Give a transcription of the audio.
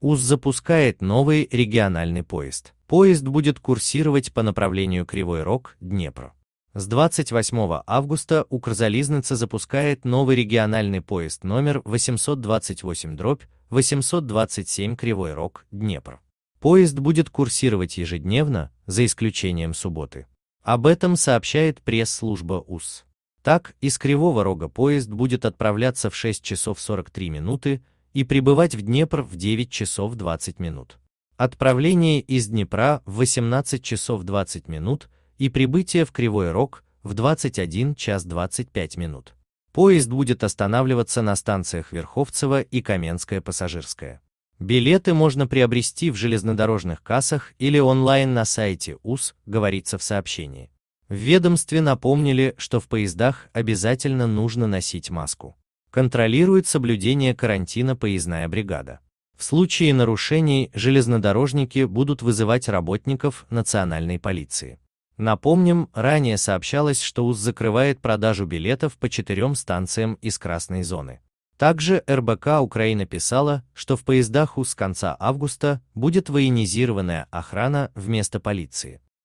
УЗ запускает новый региональный поезд. Поезд будет курсировать по направлению Кривой Рог, Днепру. С 28 августа Укрзализница запускает новый региональный поезд номер 828 дробь 827 Кривой Рог, Днепр. Поезд будет курсировать ежедневно, за исключением субботы. Об этом сообщает пресс-служба УС. Так, из Кривого Рога поезд будет отправляться в 6 часов 43 минуты и прибывать в Днепр в 9 часов 20 минут. Отправление из Днепра в 18 часов 20 минут и прибытие в Кривой Рог в 21 час 25 минут. Поезд будет останавливаться на станциях Верховцево и Каменская пассажирская. Билеты можно приобрести в железнодорожных кассах или онлайн на сайте УС, говорится в сообщении. В ведомстве напомнили, что в поездах обязательно нужно носить маску. Контролирует соблюдение карантина поездная бригада. В случае нарушений железнодорожники будут вызывать работников национальной полиции. Напомним, ранее сообщалось, что УЗ закрывает продажу билетов по четырем станциям из красной зоны. Также РБК Украина писала, что в поездах УЗ с конца августа будет военизированная охрана вместо полиции.